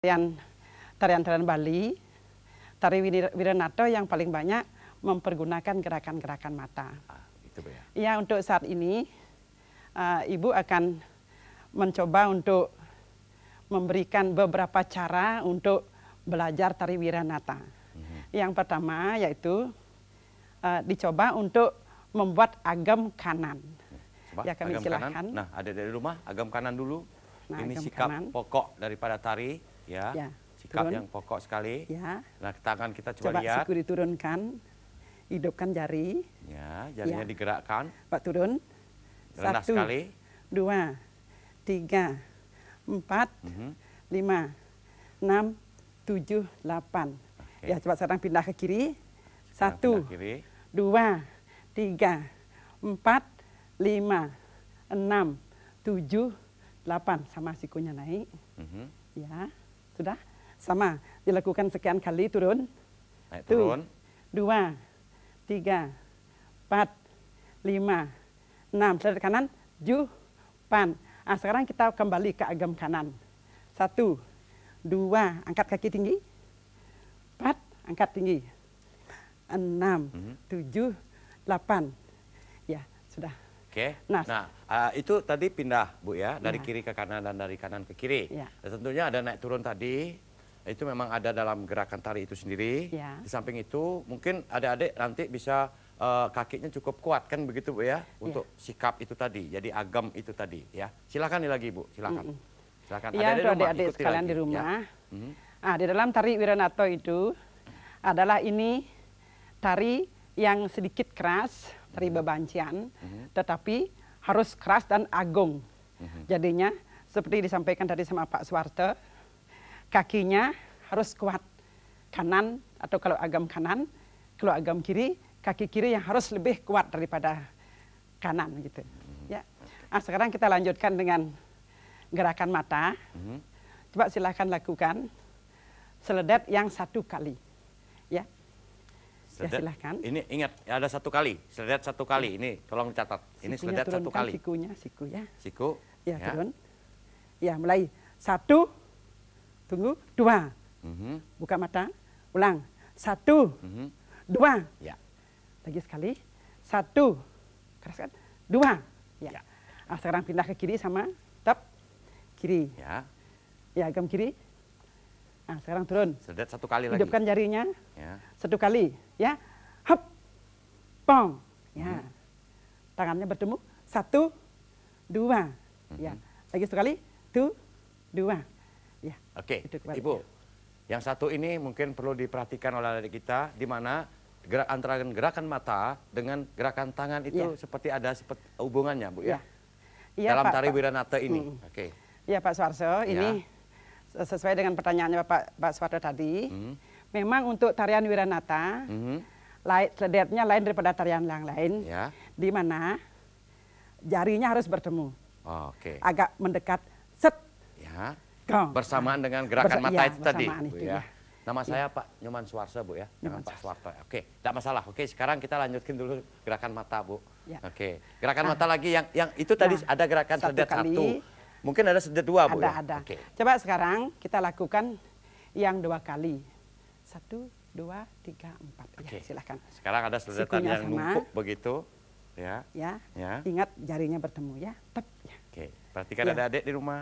Tarian tarian-tarian Bali, tari Wiranato yang paling banyak mempergunakan gerakan-gerakan mata. Ah, itu ya. ya untuk saat ini uh, ibu akan mencoba untuk memberikan beberapa cara untuk belajar tari Wiranata. Mm -hmm. Yang pertama yaitu uh, dicoba untuk membuat agam kanan. Coba, ya kami agam Kanan. Nah ada dari rumah agam kanan dulu. Nah, Ini agam sikap kanan. pokok daripada tari ya. ya sikap turun. yang pokok sekali. Ya. Nah, tangan kita coba, coba lihat. Coba diturunkan, hidupkan jari. Ya, jarinya ya. digerakkan. Pak turun. Rendah Satu, sekali. dua, tiga, empat, mm -hmm. lima, enam, tujuh, delapan. Okay. Ya, coba sekarang pindah ke kiri. Satu, kiri. dua, tiga, empat, lima, enam, tujuh, delapan. Sama sikunya naik. Mm -hmm. Ya. Sudah? Sama. Dilakukan sekian kali turun. Naik turun. Dua, tiga, empat, lima, enam. sebelah kanan, tujuh pan. ah sekarang kita kembali ke agam kanan. Satu, dua, angkat kaki tinggi. Empat, angkat tinggi. Enam, mhm. tujuh, delapan. Ya, sudah. Oke. Nah, nah uh, itu tadi pindah Bu ya, dari ya. kiri ke kanan dan dari kanan ke kiri. Ya. Nah, tentunya ada naik turun tadi. Itu memang ada dalam gerakan tari itu sendiri. Ya. Di samping itu mungkin adik-adik nanti bisa uh, kakinya cukup kuat kan begitu Bu ya iya. untuk ya. sikap itu tadi. Jadi agam itu tadi ya. Silakan lagi Bu, silakan. Mm -mm. Silakan. Ya, adik-adik sekalian lagi, di ya. rumah. Ya. Mm -hmm. Nah, di dalam tari Wiranato itu adalah ini tari yang sedikit keras tari bebancian, hmm. tetapi harus keras dan agung. Hmm. Jadinya seperti disampaikan tadi sama Pak Suwarte, kakinya harus kuat kanan atau kalau agam kanan, kalau agam kiri, kaki kiri yang harus lebih kuat daripada kanan gitu. Mhm. Ya. Nah, sekarang kita lanjutkan dengan gerakan mata. Mhm. Coba silahkan lakukan seledet yang satu kali. Ya, silahkan. Ini ingat ada satu kali, Selidat satu kali. Ya. Ini tolong catat. Ini Sikunya satu kali. Sikunya, siku ya. Siku. Ya, ya. turun. Ya, mulai. Satu, tunggu, dua. Mm -hmm. Buka mata, ulang. Satu, mm -hmm. dua. Ya. Lagi sekali. Satu, keras kan? Dua. Ya. ya. Nah, sekarang pindah ke kiri sama, tap, kiri. Ya. Ya, gam kiri. Nah, sekarang turun. Sedet satu kali lagi. Hidupkan jarinya. Ya. Satu kali, ya. Hop. Pong. Ya. hmm. Tangannya bertemu. Satu, dua. Ya. hmm. Ya. Lagi satu kali. Tu, dua. Ya. Oke, okay. Ibu. Ya. Yang satu ini mungkin perlu diperhatikan oleh adik kita di mana gerak antara gerakan mata dengan gerakan tangan itu ya. seperti ada seperti hubungannya, Bu ya. ya. ya Dalam Pak, tari Wiranata ini. Hmm. Oke. Iya, okay. Ya, Pak Suarso, ya sesuai dengan pertanyaannya bapak Pak Suwarto tadi, hmm. memang untuk tarian Wiranata hmm. lain lain daripada tarian yang lain, ya. di mana jarinya harus bertemu, oh, okay. agak mendekat, set, ya. bersamaan nah. dengan gerakan Bersa mata ya, itu tadi, itu, ya. ya. Nama saya ya. Pak Nyoman Suwarsa Bu ya, Nyoman Pak Suwarto. Oke, tidak masalah. Oke, sekarang kita lanjutkan dulu gerakan mata Bu. Ya. Oke, gerakan nah. mata lagi yang yang itu tadi ya. ada gerakan satu kali. satu, Mungkin ada sedia dua, Bu. Ada, ya? ada. Okay. Coba sekarang kita lakukan yang dua kali. Satu, dua, tiga, empat. Okay. Ya, silahkan. Sekarang ada sedetan yang sama. numpuk begitu. Ya. ya. Ya. Ingat jarinya bertemu ya. Tep. Ya. Oke. Okay. Perhatikan ya. ada adik di rumah.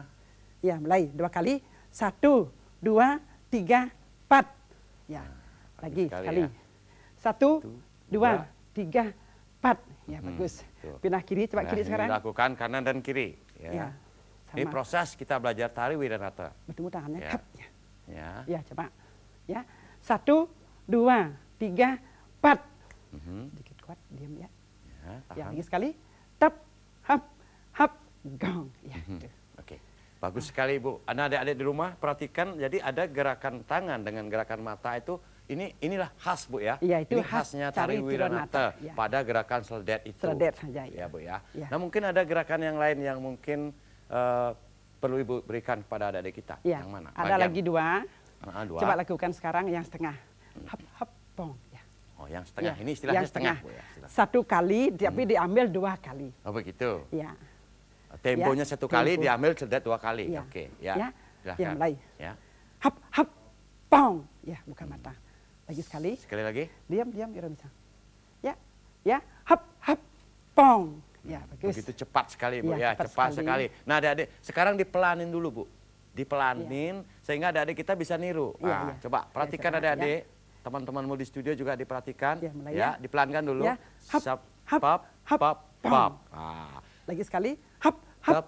Ya, mulai dua kali. Satu, dua, tiga, empat. Ya. Nah, Lagi sekali. sekali. Ya. Satu, Satu dua, dua, tiga, empat. Ya, hmm. bagus. Pindah kiri, coba Pindah kiri sekarang. Lakukan kanan dan kiri. Ya. ya. Sama. Ini proses kita belajar tari wiranata. Bertemu tangannya. Ya. ya. Ya. ya, coba. Ya. Satu, dua, tiga, empat. Mm -hmm. kuat, diam ya. Ya, tahan. ya lagi sekali. Tap, hap, hap, gong. Ya, mm -hmm. Oke. Okay. Bagus sekali Ibu. Anda adik-adik di rumah perhatikan jadi ada gerakan tangan dengan gerakan mata itu ini inilah khas Bu ya. Iya itu ini khas khasnya tari wiranata ya. pada gerakan seledet itu. Seledet saja ya. ya Bu ya. ya. Nah mungkin ada gerakan yang lain yang mungkin Eh, perlu ibu berikan kepada adik-adik kita? Ya. Yang mana? Ada Bagian. lagi dua. Ah, dua. Coba lakukan sekarang yang setengah. Hap hap bong. Ya. Oh, yang setengah. Ya. Ini istilahnya yang setengah. setengah. Bu, ya, Satu kali, tapi hmm. diambil dua kali. Oh begitu. Ya. Temponya ya. satu Tempo. kali, diambil sedet dua kali. Ya. Oke. Okay. Ya. Ya. Silahkan. ya mulai. Ya. Hap hap bong. Ya buka hmm. mata. Lagi sekali. Sekali lagi. Diam diam, Ira bisa. Ya. Ya. Hap hap pong Ya, bagus. Begitu cepat sekali Bu ya, ya cepat, cepat sekali. sekali. Nah adik-adik, sekarang dipelanin dulu Bu. Dipelanin ya. sehingga adik-adik kita bisa niru. Iya, nah, iya. Ya, nah, ya. Coba perhatikan adik-adik, ya, teman-temanmu di studio juga diperhatikan. Ya, mulai ya. ya dipelankan dulu. Ya. Hap, hap, hap, hap, hap, hap. hap. Nah. Lagi sekali, hap, hap,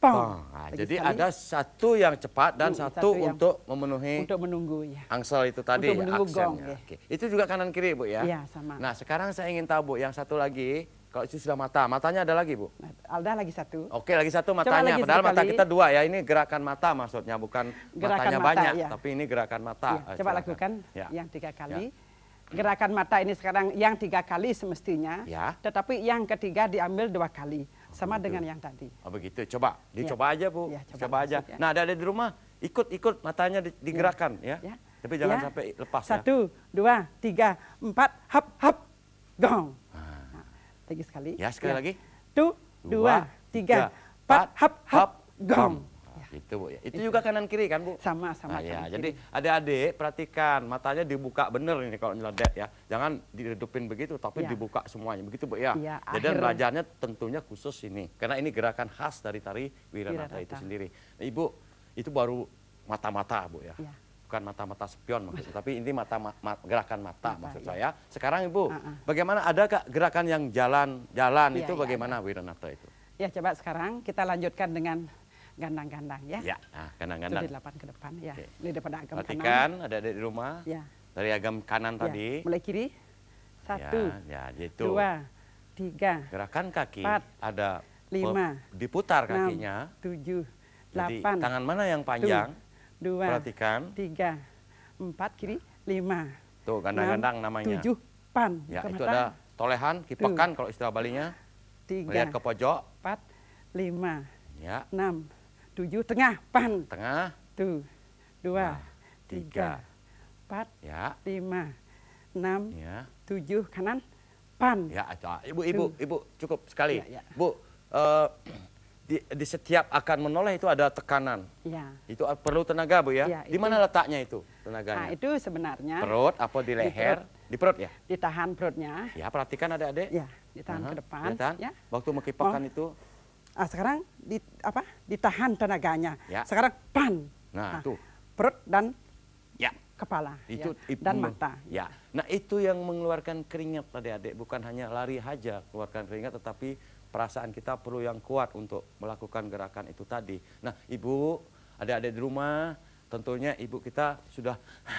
Pong. Nah, jadi sekali. ada satu yang cepat dan uh, satu, satu untuk memenuhi untuk menunggu ya. Angsel itu tadi untuk ya, menunggu aksennya. Gong, ya. Oke. Itu juga kanan kiri Bu ya. ya sama. Nah, sekarang saya ingin tahu Bu yang satu lagi kalau itu sudah mata, matanya ada lagi Bu? Ada lagi satu. Oke lagi satu matanya, lagi padahal mata kita dua ya. Ini gerakan mata maksudnya, bukan gerakan matanya mata, banyak, ya. tapi ini gerakan mata. Ya, coba silakan. lakukan ya. yang tiga kali. Ya. Gerakan mata ini sekarang yang tiga kali semestinya, ya. tetapi yang ketiga diambil dua kali. Oh, sama begitu. dengan yang tadi. Oh begitu, coba. Dicoba ya. aja Bu, ya, coba, coba aja. Ya. Nah ada, di rumah, ikut-ikut matanya digerakkan iya. ya. ya. Tapi jangan ya. sampai lepas ya. Satu, ya. dua, tiga, empat, hap, hap, gong. Lagi sekali. Ya, sekali ya. lagi. Tu, dua, tiga, empat, hap, hap, gom. Ya. Itu Bu ya. Itu, itu. juga kanan kiri kan Bu? Sama sama. Nah, ya. Kiri. Jadi adik-adik perhatikan matanya dibuka bener ini kalau nyeledek ya. Jangan diredupin begitu tapi ya. dibuka semuanya begitu Bu ya. ya Jadi akhir... belajarnya tentunya khusus ini karena ini gerakan khas dari tari Wiranata, Wiranata. itu sendiri. Nah, Ibu itu baru mata-mata Bu ya. ya bukan mata-mata spion maksud tapi ini mata ma ma gerakan mata, mata maksud iya. saya. Sekarang Ibu, uh -uh. bagaimana ada gerakan yang jalan-jalan ya, itu ya, bagaimana ada. Iya. Wiranata itu? Ya coba sekarang kita lanjutkan dengan gandang-gandang ya. Ya, nah, gandang-gandang. Itu di delapan ke depan ya. Okay. Ini daripada agam Perhatikan, kanan. ada ada di rumah. Ya. Dari agam kanan ya. tadi. Mulai kiri. Satu. Ya, ya itu. Dua. Tiga. Gerakan kaki. Empat. Ada. Lima. Diputar kakinya. Enam, tujuh. Delapan. Jadi, tangan mana yang panjang? Tuh dua, Perhatikan. tiga, empat, kiri, lima. Tuh, gandang-gandang namanya. Tujuh, pan. Ya, Kematan. itu ada tolehan, kipekan kalau istilah Balinya. Tiga, Melihat ke pojok. Empat, lima, ya. enam, tujuh, tengah, pan. Tengah. Tuh, dua, nah, tiga, empat, ya. lima, enam, ya. tujuh, kanan, pan. Ya, ibu, ibu, ibu, cukup sekali. Ya, ya. Bu, uh, di, di setiap akan menoleh itu ada tekanan. Ya. Itu perlu tenaga Bu ya. ya di mana letaknya itu tenaganya? Nah, itu sebenarnya perut apa di leher? Di perut, di perut ya? Ditahan perutnya. Ya, perhatikan Adik-adik. Ya, ditahan uh -huh. ke depan ditahan. Ya, ya. Waktu mengkipakan oh. itu ah, sekarang di apa? Ditahan tenaganya. Ya. Sekarang pan. Nah, nah, itu perut dan ya kepala ya. itu, mm, ya. dan mata. Ya. Nah, itu yang mengeluarkan keringat Adik-adik, bukan hanya lari saja keluarkan keringat tetapi perasaan kita perlu yang kuat untuk melakukan gerakan itu tadi. Nah, Ibu, ada-ada di rumah, tentunya Ibu kita sudah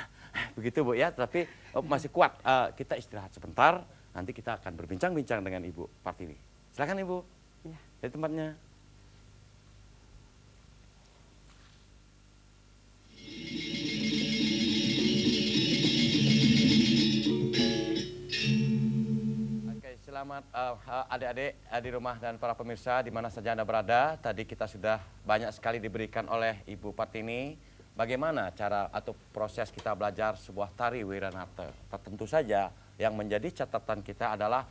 begitu Bu ya, tapi oh, masih kuat. Uh, kita istirahat sebentar, nanti kita akan berbincang-bincang dengan Ibu Partini. Silakan Ibu, ya. dari tempatnya. selamat eh, eh, adik-adik uh, uh, di rumah dan para pemirsa di mana saja Anda berada. Tadi kita sudah banyak sekali diberikan oleh Ibu Partini bagaimana cara atau proses kita belajar sebuah tari Wiranata. Tentu saja yang menjadi catatan kita adalah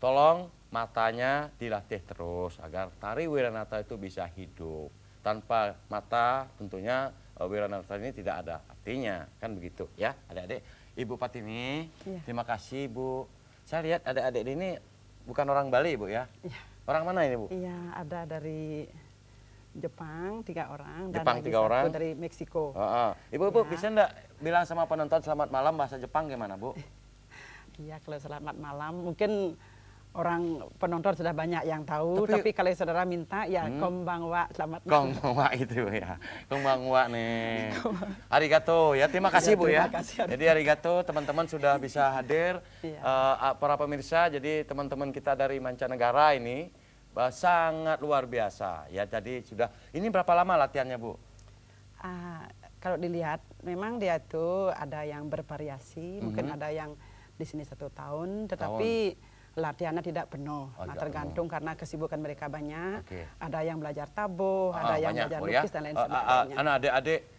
tolong matanya dilatih terus agar tari Wiranata itu bisa hidup. Tanpa mata tentunya uh, Wiranata ini tidak ada artinya, kan begitu ya adik-adik. Ibu Patini, ya. terima kasih ibu saya lihat adik-adik ini bukan orang Bali Ibu ya? Iya. Orang mana ini Bu? Iya, ada dari Jepang tiga orang dan Jepang tiga orang dari Meksiko. Ibu, Ibu ya. bisa ndak bilang sama penonton selamat malam bahasa Jepang gimana Bu? Iya, kalau selamat malam mungkin orang penonton sudah banyak yang tahu tapi, tapi kalau saudara minta ya hmm, wa selamat wa itu ya wa nih arigato ya terima kasih iya, ya, Bu terima ya kasih, arigato. jadi arigato teman-teman sudah bisa hadir ya. uh, para pemirsa jadi teman-teman kita dari mancanegara ini uh, sangat luar biasa ya jadi sudah ini berapa lama latihannya Bu uh, kalau dilihat memang dia itu ada yang bervariasi mm -hmm. mungkin mhm. ada yang di sini satu tahun tetapi tahun latihannya tidak penuh. Oh, nah, tergantung karena kesibukan mereka banyak. Okay. Ada yang belajar tabuh, ah, ada ah, yang banyak. belajar ya. lukis ya? dan lain sebagainya. Ah, ah, ah, anak adik-adik